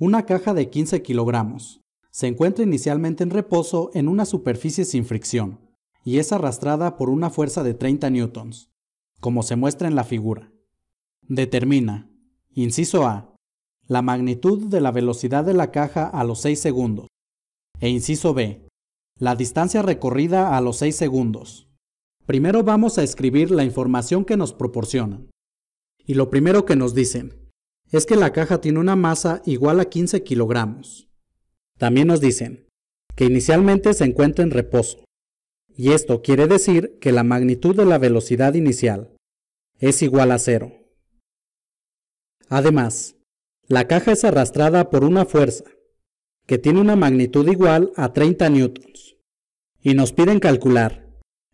Una caja de 15 kilogramos. Se encuentra inicialmente en reposo en una superficie sin fricción y es arrastrada por una fuerza de 30 newtons, como se muestra en la figura. Determina, inciso A, la magnitud de la velocidad de la caja a los 6 segundos, e inciso B, la distancia recorrida a los 6 segundos. Primero vamos a escribir la información que nos proporcionan. Y lo primero que nos dicen es que la caja tiene una masa igual a 15 kilogramos. También nos dicen que inicialmente se encuentra en reposo, y esto quiere decir que la magnitud de la velocidad inicial es igual a cero. Además, la caja es arrastrada por una fuerza que tiene una magnitud igual a 30 newtons, y nos piden calcular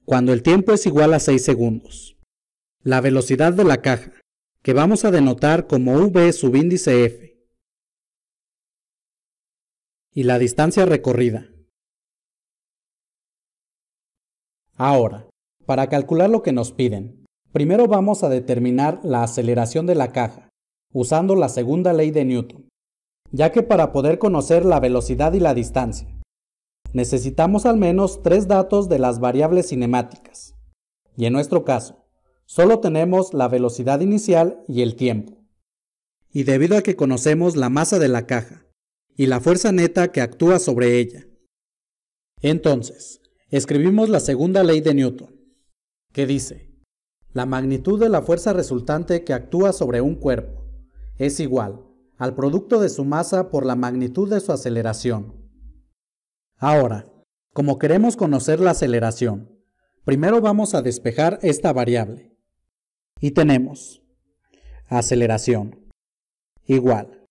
cuando el tiempo es igual a 6 segundos. La velocidad de la caja que vamos a denotar como V subíndice F y la distancia recorrida. Ahora, para calcular lo que nos piden, primero vamos a determinar la aceleración de la caja, usando la segunda ley de Newton, ya que para poder conocer la velocidad y la distancia, necesitamos al menos tres datos de las variables cinemáticas, y en nuestro caso, solo tenemos la velocidad inicial y el tiempo. Y debido a que conocemos la masa de la caja y la fuerza neta que actúa sobre ella. Entonces, escribimos la segunda ley de Newton, que dice, la magnitud de la fuerza resultante que actúa sobre un cuerpo es igual al producto de su masa por la magnitud de su aceleración. Ahora, como queremos conocer la aceleración, primero vamos a despejar esta variable y tenemos aceleración igual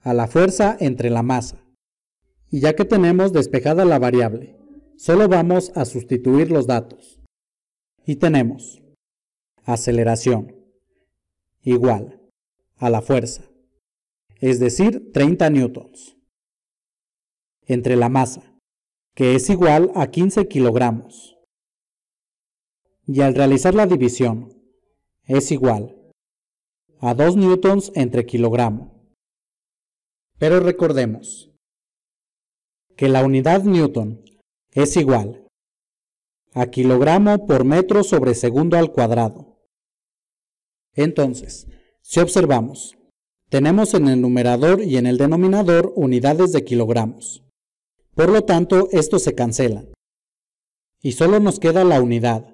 a la fuerza entre la masa. Y ya que tenemos despejada la variable, solo vamos a sustituir los datos. Y tenemos aceleración igual a la fuerza, es decir, 30 newtons, entre la masa, que es igual a 15 kilogramos. Y al realizar la división, es igual a 2 newtons entre kilogramo. Pero recordemos que la unidad newton es igual a kilogramo por metro sobre segundo al cuadrado. Entonces, si observamos, tenemos en el numerador y en el denominador unidades de kilogramos. Por lo tanto, estos se cancelan. Y solo nos queda la unidad,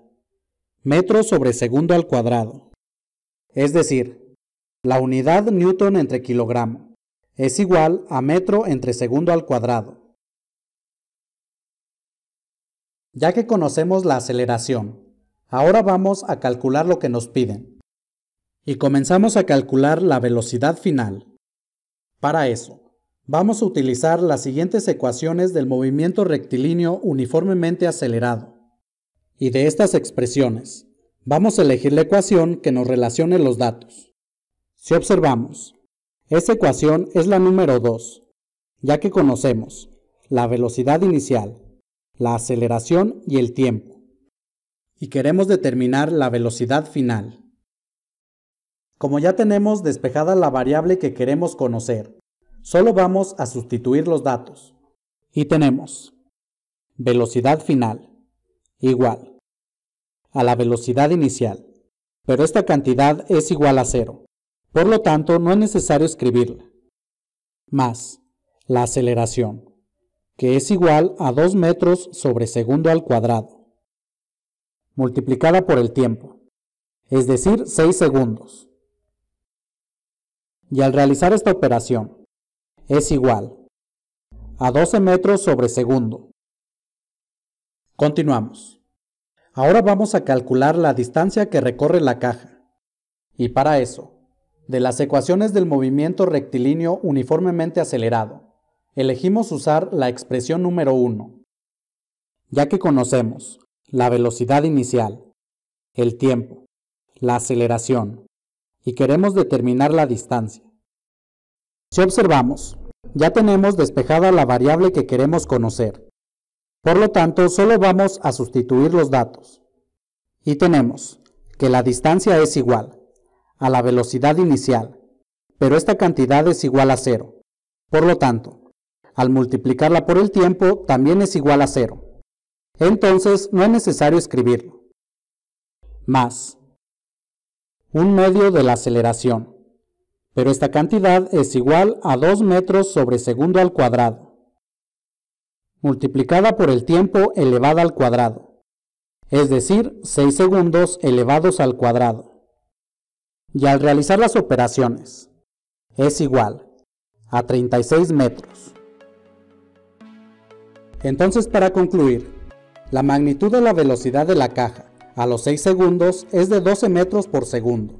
metro sobre segundo al cuadrado. Es decir, la unidad newton entre kilogramo es igual a metro entre segundo al cuadrado. Ya que conocemos la aceleración, ahora vamos a calcular lo que nos piden. Y comenzamos a calcular la velocidad final. Para eso, vamos a utilizar las siguientes ecuaciones del movimiento rectilíneo uniformemente acelerado y de estas expresiones, vamos a elegir la ecuación que nos relacione los datos. Si observamos, esa ecuación es la número 2, ya que conocemos la velocidad inicial, la aceleración y el tiempo. Y queremos determinar la velocidad final. Como ya tenemos despejada la variable que queremos conocer, solo vamos a sustituir los datos. Y tenemos velocidad final igual a la velocidad inicial, pero esta cantidad es igual a cero, por lo tanto no es necesario escribirla, más la aceleración, que es igual a 2 metros sobre segundo al cuadrado, multiplicada por el tiempo, es decir, 6 segundos. Y al realizar esta operación, es igual a 12 metros sobre segundo. Continuamos. Ahora vamos a calcular la distancia que recorre la caja. Y para eso, de las ecuaciones del movimiento rectilíneo uniformemente acelerado, elegimos usar la expresión número 1, ya que conocemos la velocidad inicial, el tiempo, la aceleración, y queremos determinar la distancia. Si observamos, ya tenemos despejada la variable que queremos conocer, por lo tanto, solo vamos a sustituir los datos. Y tenemos que la distancia es igual a la velocidad inicial, pero esta cantidad es igual a cero. Por lo tanto, al multiplicarla por el tiempo, también es igual a cero. Entonces, no es necesario escribirlo. Más un medio de la aceleración, pero esta cantidad es igual a 2 metros sobre segundo al cuadrado multiplicada por el tiempo elevada al cuadrado, es decir, 6 segundos elevados al cuadrado. Y al realizar las operaciones, es igual a 36 metros. Entonces, para concluir, la magnitud de la velocidad de la caja a los 6 segundos es de 12 metros por segundo.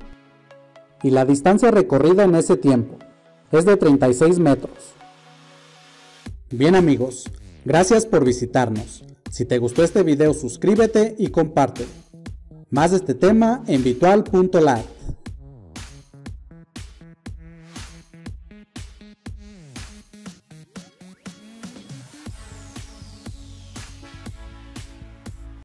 Y la distancia recorrida en ese tiempo es de 36 metros. Bien amigos, Gracias por visitarnos. Si te gustó este video suscríbete y comparte. Más de este tema en Vitual.lar